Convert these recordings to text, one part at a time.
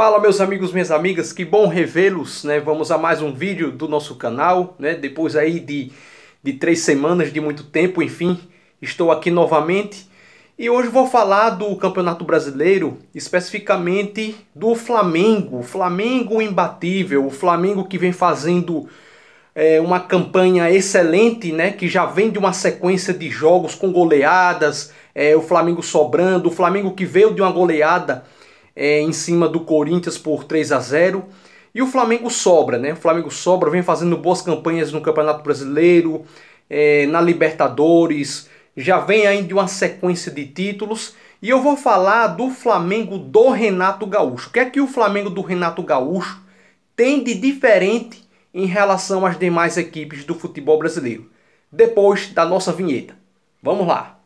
Fala meus amigos, minhas amigas, que bom revê-los, né? Vamos a mais um vídeo do nosso canal, né? Depois aí de, de três semanas, de muito tempo, enfim, estou aqui novamente. E hoje vou falar do Campeonato Brasileiro, especificamente do Flamengo. Flamengo imbatível, o Flamengo que vem fazendo é, uma campanha excelente, né? Que já vem de uma sequência de jogos com goleadas, é, o Flamengo sobrando, o Flamengo que veio de uma goleada é, em cima do Corinthians por 3 a 0 e o Flamengo sobra, né? O Flamengo sobra, vem fazendo boas campanhas no Campeonato Brasileiro, é, na Libertadores, já vem aí de uma sequência de títulos. E eu vou falar do Flamengo do Renato Gaúcho. O que é que o Flamengo do Renato Gaúcho tem de diferente em relação às demais equipes do futebol brasileiro? Depois da nossa vinheta. Vamos lá!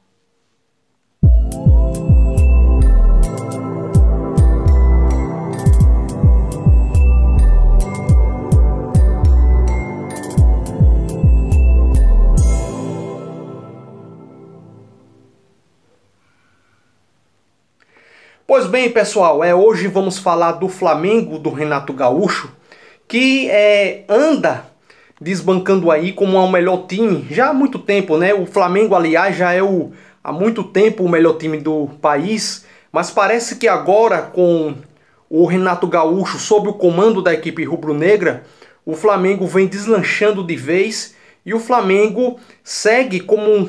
bem, pessoal, é, hoje vamos falar do Flamengo, do Renato Gaúcho, que é, anda desbancando aí como o melhor time já há muito tempo, né? O Flamengo, aliás, já é o, há muito tempo o melhor time do país, mas parece que agora com o Renato Gaúcho sob o comando da equipe rubro-negra, o Flamengo vem deslanchando de vez e o Flamengo segue como o um,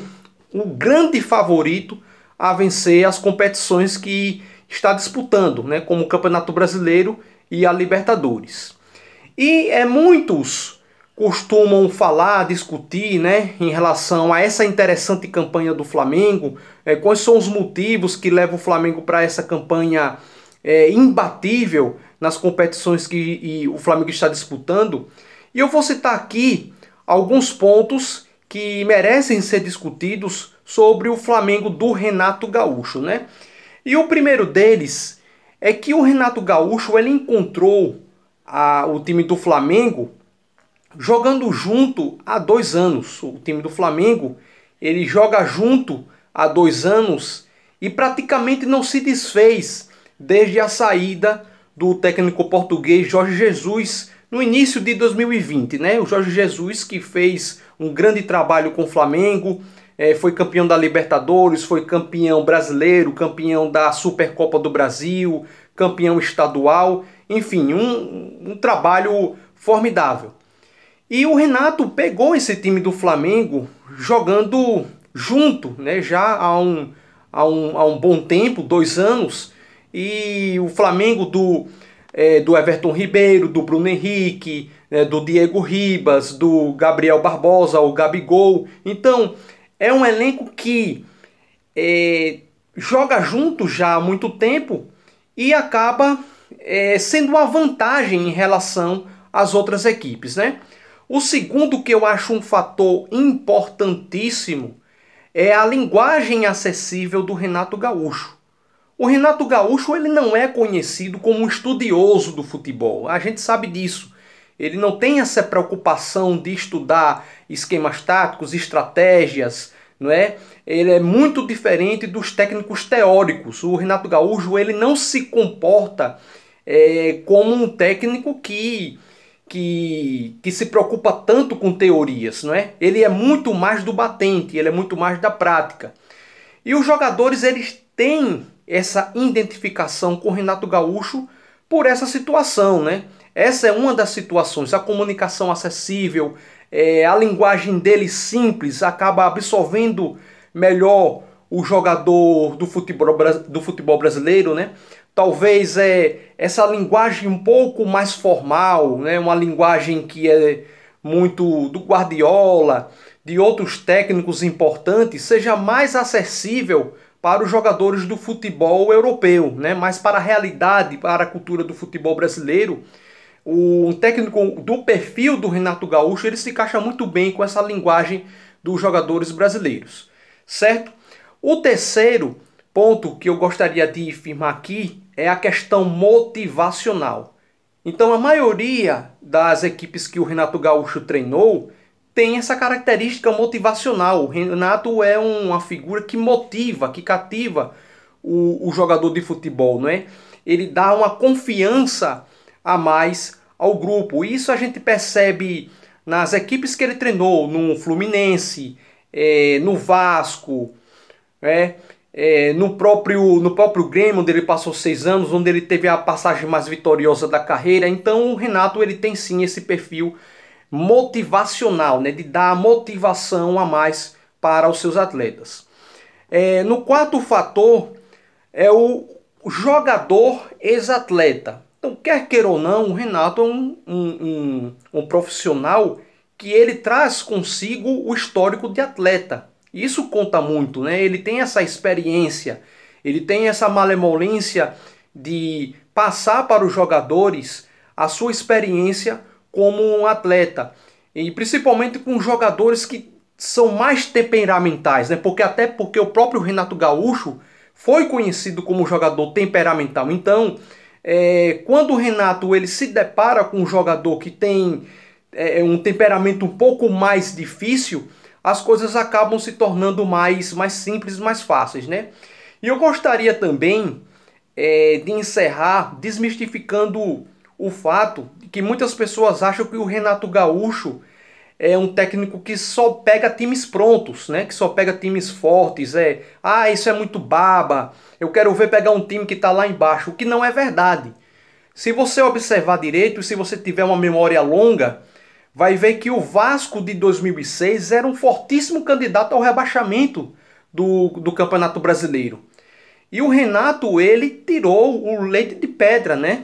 um grande favorito a vencer as competições que está disputando, né, como o Campeonato Brasileiro e a Libertadores. E é muitos costumam falar, discutir, né, em relação a essa interessante campanha do Flamengo, é, quais são os motivos que levam o Flamengo para essa campanha é, imbatível nas competições que o Flamengo está disputando. E eu vou citar aqui alguns pontos que merecem ser discutidos sobre o Flamengo do Renato Gaúcho, né? E o primeiro deles é que o Renato Gaúcho ele encontrou a, o time do Flamengo jogando junto há dois anos. O time do Flamengo ele joga junto há dois anos e praticamente não se desfez desde a saída do técnico português Jorge Jesus no início de 2020, né? O Jorge Jesus que fez um grande trabalho com o Flamengo, é, foi campeão da Libertadores, foi campeão brasileiro, campeão da Supercopa do Brasil, campeão estadual, enfim, um, um trabalho formidável. E o Renato pegou esse time do Flamengo jogando junto, né, já há um, há um, há um bom tempo, dois anos, e o Flamengo do, é, do Everton Ribeiro, do Bruno Henrique, é, do Diego Ribas, do Gabriel Barbosa, o Gabigol. Então, é um elenco que é, joga junto já há muito tempo e acaba é, sendo uma vantagem em relação às outras equipes, né? O segundo que eu acho um fator importantíssimo é a linguagem acessível do Renato Gaúcho. O Renato Gaúcho ele não é conhecido como um estudioso do futebol, a gente sabe disso. Ele não tem essa preocupação de estudar esquemas táticos, estratégias, não é? Ele é muito diferente dos técnicos teóricos. O Renato Gaúcho ele não se comporta é, como um técnico que, que que se preocupa tanto com teorias, não é? Ele é muito mais do batente, ele é muito mais da prática. E os jogadores eles têm essa identificação com o Renato Gaúcho por essa situação, né? Essa é uma das situações. A comunicação acessível, é, a linguagem dele simples, acaba absorvendo melhor o jogador do futebol, do futebol brasileiro, né? Talvez é, essa linguagem um pouco mais formal, né? uma linguagem que é muito do Guardiola, de outros técnicos importantes, seja mais acessível para os jogadores do futebol europeu, né? mas para a realidade, para a cultura do futebol brasileiro, o técnico do perfil do Renato Gaúcho, ele se encaixa muito bem com essa linguagem dos jogadores brasileiros, certo? O terceiro ponto que eu gostaria de firmar aqui é a questão motivacional. Então, a maioria das equipes que o Renato Gaúcho treinou tem essa característica motivacional. O Renato é uma figura que motiva, que cativa o, o jogador de futebol, não é? Ele dá uma confiança a mais ao grupo. Isso a gente percebe nas equipes que ele treinou, no Fluminense, é, no Vasco, é, é, no, próprio, no próprio Grêmio, onde ele passou seis anos, onde ele teve a passagem mais vitoriosa da carreira. Então o Renato ele tem sim esse perfil motivacional, né, de dar motivação a mais para os seus atletas. É, no quarto fator é o jogador ex-atleta. Então, quer queira ou não, o Renato é um, um, um, um profissional que ele traz consigo o histórico de atleta. E isso conta muito, né? Ele tem essa experiência, ele tem essa malemolência de passar para os jogadores a sua experiência como um atleta. E principalmente com jogadores que são mais temperamentais, né? Porque até porque o próprio Renato Gaúcho foi conhecido como jogador temperamental. Então, é, quando o Renato ele se depara com um jogador que tem é, é, um temperamento um pouco mais difícil, as coisas acabam se tornando mais, mais simples, mais fáceis, né? E eu gostaria também é, de encerrar desmistificando o fato de que muitas pessoas acham que o Renato Gaúcho é um técnico que só pega times prontos, né? Que só pega times fortes, é, ah, isso é muito baba. Eu quero ver pegar um time que está lá embaixo, o que não é verdade. Se você observar direito, se você tiver uma memória longa, vai ver que o Vasco de 2006 era um fortíssimo candidato ao rebaixamento do, do Campeonato Brasileiro. E o Renato, ele tirou o leite de pedra, né?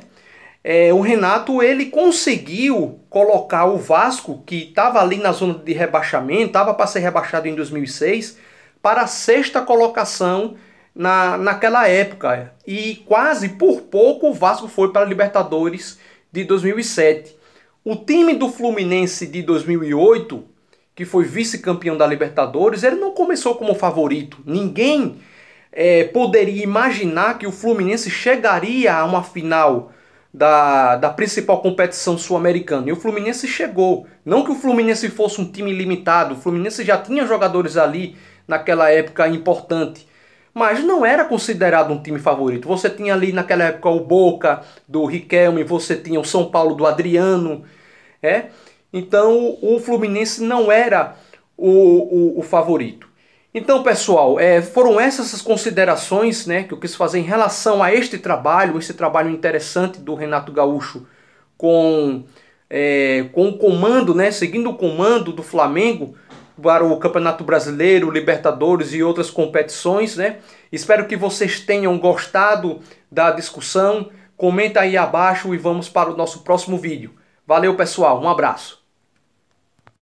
é, o Renato ele conseguiu colocar o Vasco, que estava ali na zona de rebaixamento, estava para ser rebaixado em 2006, para a sexta colocação na, naquela época. E quase por pouco o Vasco foi para a Libertadores de 2007. O time do Fluminense de 2008, que foi vice-campeão da Libertadores, ele não começou como favorito. Ninguém é, poderia imaginar que o Fluminense chegaria a uma final da, da principal competição sul-americana. E o Fluminense chegou. Não que o Fluminense fosse um time limitado, o Fluminense já tinha jogadores ali naquela época importante. Mas não era considerado um time favorito. Você tinha ali naquela época o Boca do Riquelme, você tinha o São Paulo do Adriano. É? Então o Fluminense não era o, o, o favorito. Então, pessoal, é, foram essas as considerações né, que eu quis fazer em relação a este trabalho, esse trabalho interessante do Renato Gaúcho com, é, com o comando, né, seguindo o comando do Flamengo para o Campeonato Brasileiro, Libertadores e outras competições. Né? Espero que vocês tenham gostado da discussão. Comenta aí abaixo e vamos para o nosso próximo vídeo. Valeu, pessoal. Um abraço.